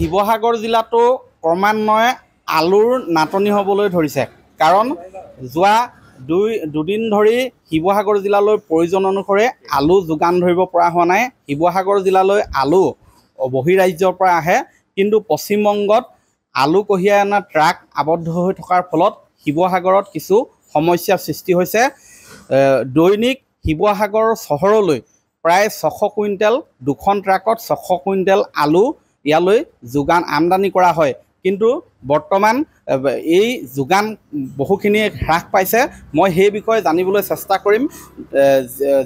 শিৱসাগৰ জিলাটো ক্ৰমান্বয়ে আলুৰ নাটনি হ'বলৈ ধৰিছে কাৰণ যোৱা দুই দুদিন ধৰি শিৱসাগৰ জিলালৈ প্ৰয়োজন অনুসৰি আলু যোগান ধৰিব পৰা হোৱা নাই শিৱসাগৰ জিলালৈ আলু বহিৰাজ্যৰ পৰা আহে কিন্তু পশ্চিমবংগত আলু কঢ়িয়াই অনা ট্ৰাক আবদ্ধ হৈ থকাৰ ফলত শিৱসাগৰত কিছু সমস্যাৰ সৃষ্টি হৈছে দৈনিক শিৱসাগৰ চহৰলৈ প্ৰায় ছশ কুইণ্টেল দুখন ট্ৰাকত ছশ কুইণ্টেল আলু ইয়ালৈ যোগান আমদানি কৰা হয় কিন্তু বৰ্তমান এই যোগান বহুখিনি হ্ৰাস পাইছে মই সেই বিষয়ে জানিবলৈ চেষ্টা কৰিম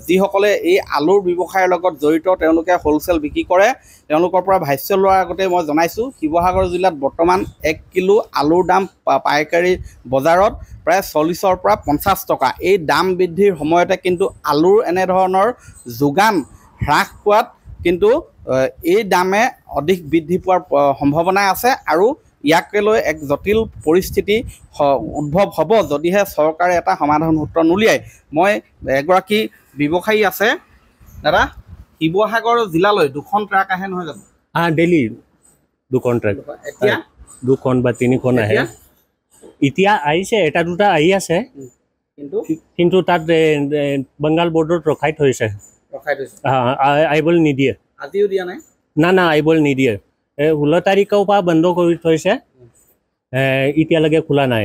যিসকলে এই আলুৰ ব্যৱসায়ৰ লগত জড়িত তেওঁলোকে হোলচেল বিক্ৰী কৰে তেওঁলোকৰ পৰা ভাষ্য লোৱাৰ আগতে মই জনাইছোঁ শিৱসাগৰ জিলাত বৰ্তমান এক কিলো আলুৰ দাম পাইকাৰী বজাৰত প্ৰায় চল্লিছৰ পৰা পঞ্চাছ টকা এই দাম বৃদ্ধিৰ সময়তে কিন্তু আলুৰ এনেধৰণৰ যোগান হ্ৰাস পোৱাত কিন্তু এই দামে অধিক বৃদ্ধি পোৱাৰ সম্ভাৱনা আছে আৰু ইয়াকে লৈ এক জটিল পৰিস্থিতি উদ্ভৱ হ'ব যদিহে চৰকাৰে এটা সমাধান সূত্ৰ নুলিয়ায় মই এগৰাকী ব্যৱসায়ী আছে দাদা শিৱসাগৰ জিলালৈ দুখন ট্ৰাক আহে নহয় জানো আ ডেইলি দুখন ট্ৰাক এতিয়া দুখন বা তিনিখন আহে এতিয়া আহিছে এটা দুটা আহি আছে কিন্তু কিন্তু তাত বাংগাল বৰ্ডত ৰখাই থৈছে আহিবলৈ নিদিয়ে আজিও দিয়া নাই না না আহিবলৈ নিদিয়ে এই ষোল্ল তাৰিখৰ পৰা বন্ধ কৰি থৈছে এতিয়ালৈকে খোলা নাই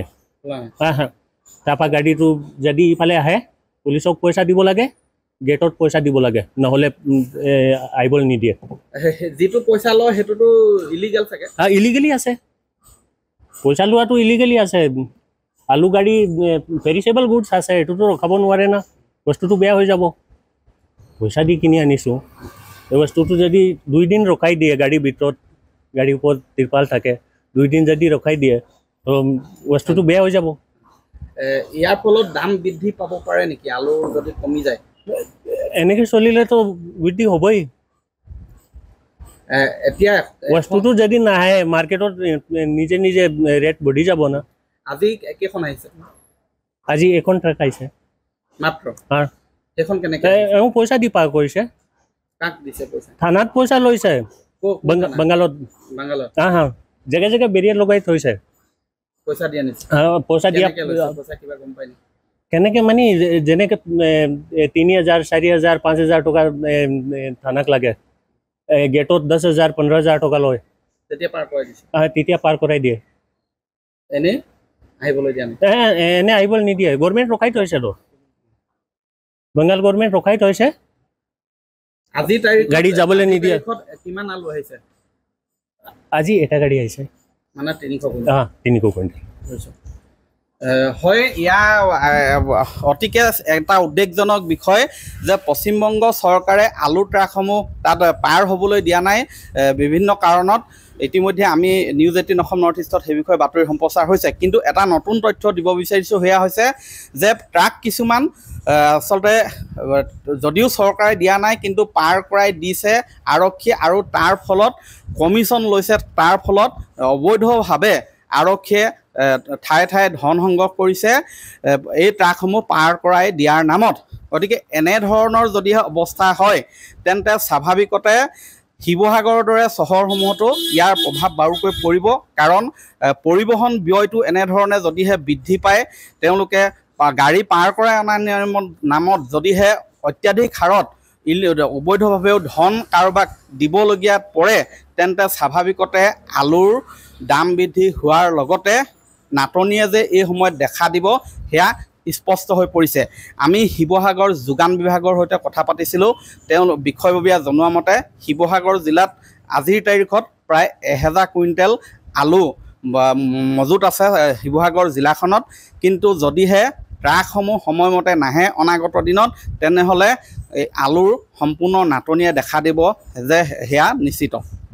তাৰপৰা গাড়ীটো যদি ইফালে আহে পুলিচক পইচা দিব লাগে গেটত পইচা দিব লাগে নহ'লে আহিবলৈ নিদিয়ে যিটো পইচা লয় সেইটোতো ইলিগেল থাকে ইলিগেলি আছে পইচা লোৱাটো ইলিগেলি আছে আলু গাড়ী পেৰিচেবল গুডছ আছে এইটোতো ৰখাব নোৱাৰে না বস্তুটো বেয়া হৈ যাব পইচা দি কিনি আনিছোঁ এই বস্তুটো যদি দুই দিন ৰখাই দিয়ে গাড়ীৰ ভিতৰত গাড়ীৰ ওপৰত তিৰপাল থাকে দুই দিন যদি ৰখাই দিয়ে বস্তুটো বেয়া হৈ যাব ইয়াৰ ফলত দাম বৃদ্ধি পাব পাৰে নেকি আলু যদি কমি যায় এনেকৈ চলিলেতো বৃদ্ধি হ'বই এতিয়া বস্তুটো যদি নাহে মাৰ্কেটত নিজে নিজে ৰেট বঢ়ি যাব না আজি কেইখন আহিছে আজি এখন ট্ৰাক আহিছে মাত্ৰ এখন কেনে কেনে এউ পয়সা দি পার কইছে কাক দিছে পয়সা থানাত পয়সা লইছে बंगाल बंगालो हां জায়গা জায়গা বেരിയ লগা হইছে পয়সা দি এনে পয়সা দি কেনে কে মানে জেনে কে 3000 4000 5000 টাকা থানাক লাগে গেটো 10000 15000 টাকা লয় তেতিয়া পার কই দিছে হ্যাঁ তেতিয়া পার কই দিয়ে এনে আইবিলও জানি হ্যাঁ এনে আইবিল নি দিয়ে গভারমেন্ট লখাইত হইছে ল বেংগাল গভর্নমেন্ট রখাই থাকে আজি তারিখ গাড়ি যাবলে নিদিয়া কিমান আলু আছে আজি এটা গাড়ি আছে মানে তিনশো হ্যাঁ তিনশো কুইন্টাল হয় ইয়া অতিকে এটা উদ্বেগজনক বিষয় যে পশ্চিমবঙ্গ চৰকাৰে আলু ট্ৰাকসমূহ তাত পাৰ হ'বলৈ দিয়া নাই বিভিন্ন কাৰণত ইতিমধ্যে আমি নিউজ এইটিন অসম নৰ্থ ইষ্টত সেই বিষয়ে বাতৰি সম্প্ৰচাৰ হৈছে কিন্তু এটা নতুন তথ্য দিব বিচাৰিছোঁ সেয়া হৈছে যে ট্ৰাক কিছুমান আচলতে যদিও চৰকাৰে দিয়া নাই কিন্তু পাৰ কৰাই দিছে আৰক্ষী আৰু তাৰ ফলত কমিশ্যন লৈছে তাৰ ফলত অবৈধভাৱে আৰক্ষীয়ে ঠায়ে ঠায়ে ধন সংগ্ৰহ কৰিছে এই ট্ৰাকসমূহ পাৰ কৰাই দিয়াৰ নামত গতিকে এনেধৰণৰ যদিহে অৱস্থা হয় তেন্তে স্বাভাৱিকতে শিৱসাগৰৰ দৰে চহৰসমূহতো ইয়াৰ প্ৰভাৱ বাৰুকৈ পৰিব কাৰণ পৰিবহণ ব্যয়টো এনেধৰণে যদিহে বৃদ্ধি পায় তেওঁলোকে গাড়ী পাৰ কৰাই অনা নিয়মত নামত যদিহে অত্যাধিক হাৰত অবৈধভাৱেও ধন কাৰোবাক দিবলগীয়া পৰে তেন্তে স্বাভাৱিকতে আলুৰ দাম বৃদ্ধি হোৱাৰ লগতে নাটনিয়ে যে এই সময়ত দেখা দিব সেয়া স্পষ্ট হৈ পৰিছে আমি শিৱসাগৰ যোগান বিভাগৰ সৈতে কথা পাতিছিলোঁ তেওঁ বিষয়ববীয়া জনোৱা মতে শিৱসাগৰ জিলাত আজিৰ তাৰিখত প্ৰায় এহেজাৰ কুইণ্টেল আলু মজুত আছে শিৱসাগৰ জিলাখনত কিন্তু যদিহে ট্ৰাকসমূহ সময়মতে নাহে অনাগত দিনত তেনেহ'লে এই আলুৰ সম্পূৰ্ণ নাটনিয়ে দেখা দিব যে সেয়া নিশ্চিত